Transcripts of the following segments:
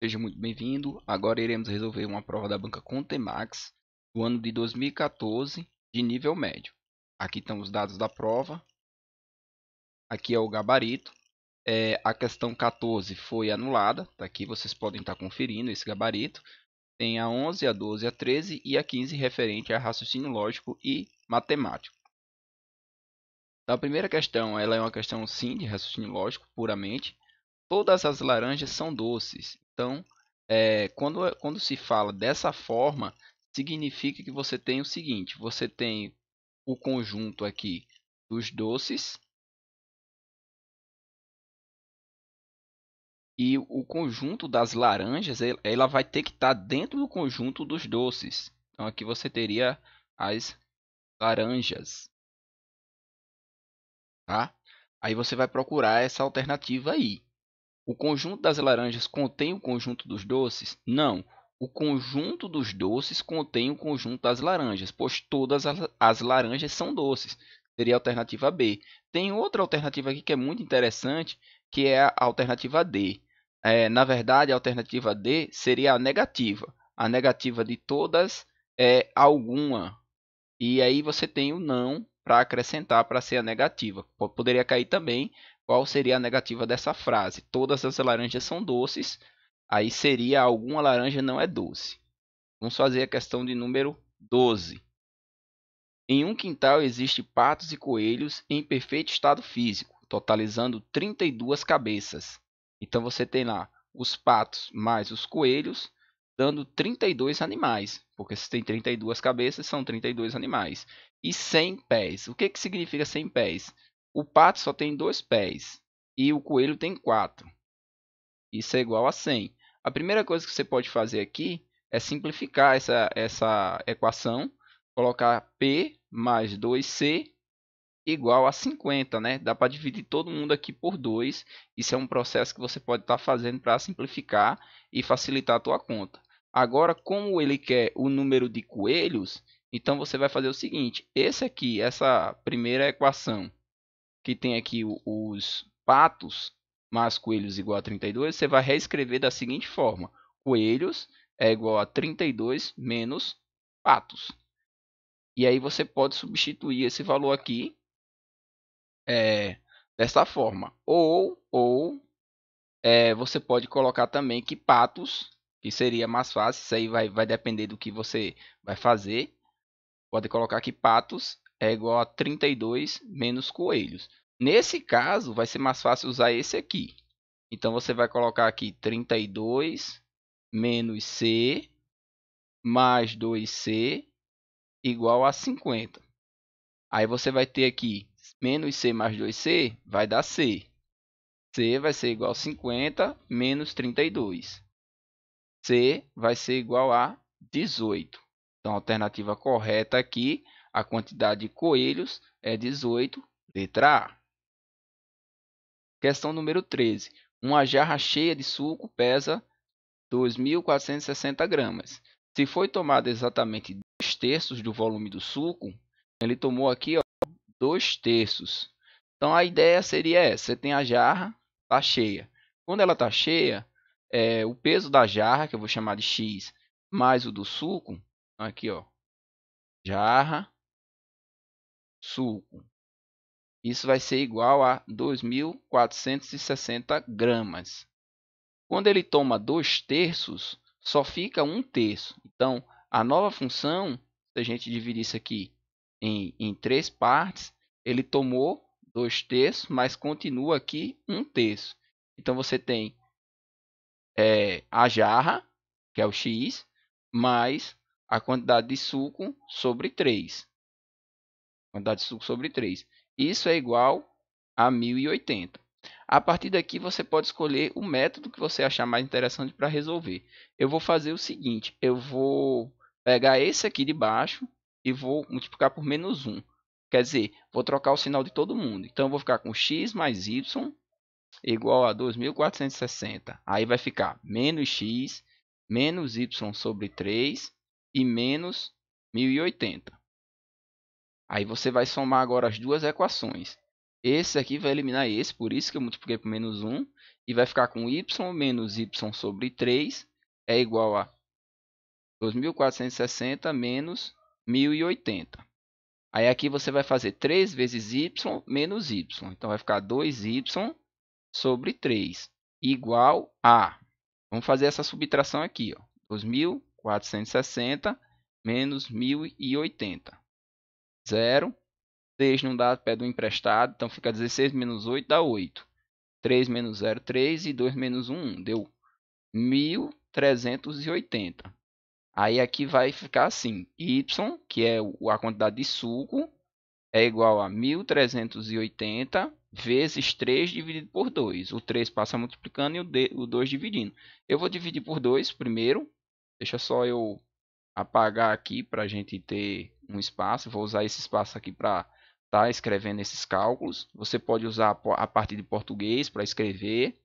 Seja muito bem-vindo. Agora iremos resolver uma prova da banca Contemax do ano de 2014 de nível médio. Aqui estão os dados da prova. Aqui é o gabarito. É, a questão 14 foi anulada. Tá aqui vocês podem estar tá conferindo esse gabarito. Tem a 11, a 12, a 13 e a 15 referente a raciocínio lógico e matemático. Então, a primeira questão ela é uma questão sim de raciocínio lógico puramente. Todas as laranjas são doces. Então, é, quando, quando se fala dessa forma, significa que você tem o seguinte: você tem o conjunto aqui dos doces e o conjunto das laranjas ela vai ter que estar tá dentro do conjunto dos doces. Então aqui você teria as laranjas. Tá? Aí você vai procurar essa alternativa aí. O conjunto das laranjas contém o conjunto dos doces? Não. O conjunto dos doces contém o conjunto das laranjas, pois todas as laranjas são doces. Seria a alternativa B. Tem outra alternativa aqui que é muito interessante, que é a alternativa D. É, na verdade, a alternativa D seria a negativa. A negativa de todas é alguma. E aí você tem o não para acrescentar para ser a negativa. Poderia cair também qual seria a negativa dessa frase? Todas as laranjas são doces. Aí seria alguma laranja não é doce. Vamos fazer a questão de número 12. Em um quintal existem patos e coelhos em perfeito estado físico, totalizando 32 cabeças. Então você tem lá os patos mais os coelhos, dando 32 animais, porque se tem 32 cabeças, são 32 animais. E 100 pés. O que, que significa 100 pés? O pato só tem dois pés e o coelho tem quatro. Isso é igual a 100. A primeira coisa que você pode fazer aqui é simplificar essa, essa equação, colocar P mais 2C igual a 50, né? Dá para dividir todo mundo aqui por 2. Isso é um processo que você pode estar tá fazendo para simplificar e facilitar a tua conta. Agora, como ele quer o número de coelhos, então você vai fazer o seguinte, esse aqui, essa primeira equação, que tem aqui os patos mais coelhos igual a 32, você vai reescrever da seguinte forma: coelhos é igual a 32 menos patos. E aí você pode substituir esse valor aqui é, dessa forma. Ou, ou é, você pode colocar também que patos, que seria mais fácil, isso aí vai, vai depender do que você vai fazer. Pode colocar que patos é igual a 32 menos coelhos. Nesse caso, vai ser mais fácil usar esse aqui. Então, você vai colocar aqui 32 menos C mais 2C igual a 50. Aí, você vai ter aqui menos C mais 2C, vai dar C. C vai ser igual a 50 menos 32. C vai ser igual a 18. Então, a alternativa correta aqui a quantidade de coelhos é 18, letra A. Questão número 13. Uma jarra cheia de suco pesa 2.460 gramas. Se foi tomado exatamente 2 terços do volume do suco, ele tomou aqui ó, 2 terços. Então a ideia seria essa: você tem a jarra, está cheia. Quando ela está cheia, é, o peso da jarra, que eu vou chamar de X, mais o do suco, aqui ó, jarra suco. Isso vai ser igual a 2.460 gramas. Quando ele toma 2 terços, só fica 1 um terço. Então, a nova função, se a gente dividir isso aqui em, em três partes, ele tomou 2 terços, mas continua aqui 1 um terço. Então, você tem é, a jarra, que é o x, mais a quantidade de suco sobre 3 quantidade de suco sobre 3. Isso é igual a 1080. A partir daqui você pode escolher o método que você achar mais interessante para resolver. Eu vou fazer o seguinte, eu vou pegar esse aqui de baixo e vou multiplicar por menos 1. Quer dizer, vou trocar o sinal de todo mundo. Então eu vou ficar com x mais y igual a 2460. Aí vai ficar menos x menos y sobre 3 e menos 1080. Aí você vai somar agora as duas equações. Esse aqui vai eliminar esse, por isso que eu multipliquei por menos 1. E vai ficar com y menos y sobre 3 é igual a 2460 menos 1080. Aí aqui você vai fazer 3 vezes y menos y. Então vai ficar 2y sobre 3 igual a... Vamos fazer essa subtração aqui. 2460 menos 1080. 0. 6 não dá pé do emprestado, então fica 16 menos 8 dá 8. 3 menos 0, 3 e 2 menos 1, 1. deu 1380. Aí aqui vai ficar assim, y, que é a quantidade de suco, é igual a 1380 vezes 3 dividido por 2. O 3 passa multiplicando e o 2 dividindo. Eu vou dividir por 2 primeiro. Deixa só eu apagar aqui para a gente ter um espaço, vou usar esse espaço aqui para estar tá escrevendo esses cálculos. Você pode usar a parte de português para escrever.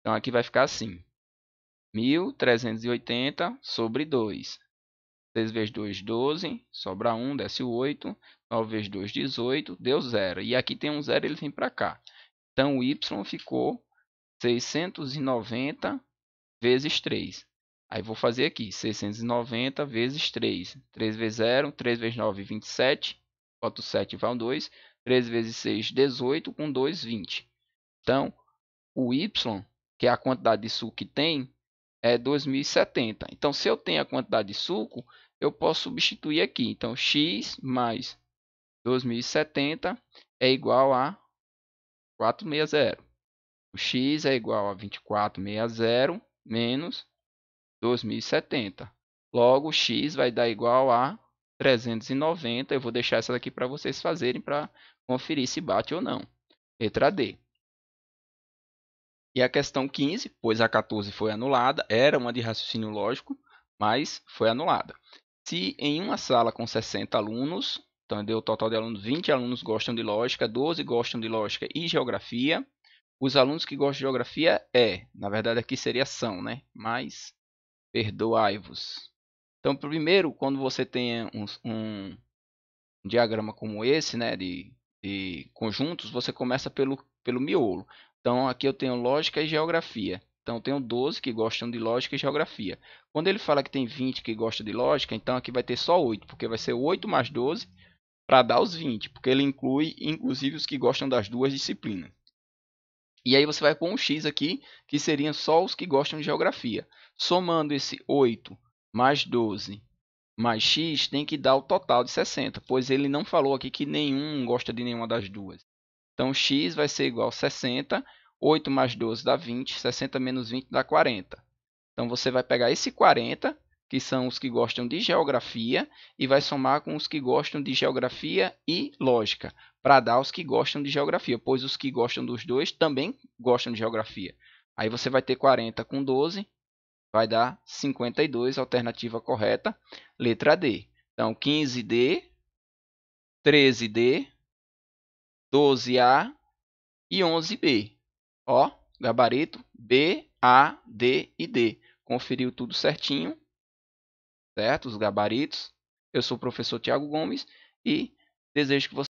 Então aqui vai ficar assim. 1380 sobre 2. 6 vezes 2, 12. Sobra 1, desce 8. 9 vezes 2, 18. Deu 0. E aqui tem um 0, ele vem para cá. Então o y ficou 690 vezes 3. Aí vou fazer aqui 690 vezes 3. 3 vezes 0, 3 vezes 9, 27. Boto 7 vai um 2. 3 vezes 6, 18. Com 2, 20. Então, o y, que é a quantidade de suco que tem, é 2070. Então, se eu tenho a quantidade de suco, eu posso substituir aqui. Então, x mais 2070 é igual a 460. O x é igual a 2460 menos 2070. Logo, x vai dar igual a 390. Eu vou deixar essa daqui para vocês fazerem para conferir se bate ou não. Letra D. E a questão 15, pois a 14 foi anulada, era uma de raciocínio lógico, mas foi anulada. Se em uma sala com 60 alunos, então deu O total de alunos, 20 alunos gostam de lógica, 12 gostam de lógica e geografia. Os alunos que gostam de geografia é, na verdade aqui seria são, né? Mas perdoai-vos. Então, primeiro, quando você tem um, um, diagrama como esse, né, de, de conjuntos, você começa pelo, pelo miolo. Então, aqui eu tenho lógica e geografia. Então, eu tenho 12 que gostam de lógica e geografia. Quando ele fala que tem 20 que gostam de lógica, então aqui vai ter só 8, porque vai ser 8 mais 12 para dar os 20, porque ele inclui, inclusive, os que gostam das duas disciplinas. E aí você vai pôr um x aqui, que seriam só os que gostam de geografia. Somando esse 8 mais 12 mais x tem que dar o total de 60, pois ele não falou aqui que nenhum gosta de nenhuma das duas. Então x vai ser igual a 60, 8 mais 12 dá 20, 60 menos 20 dá 40. Então você vai pegar esse 40 que são os que gostam de geografia, e vai somar com os que gostam de geografia e lógica, para dar os que gostam de geografia, pois os que gostam dos dois também gostam de geografia. Aí você vai ter 40 com 12, vai dar 52, alternativa correta, letra D. Então, 15D, 13D, 12A e 11B. Ó, gabarito B, A, D e D. Conferiu tudo certinho, certo? Os gabaritos. Eu sou o professor Tiago Gomes e desejo que você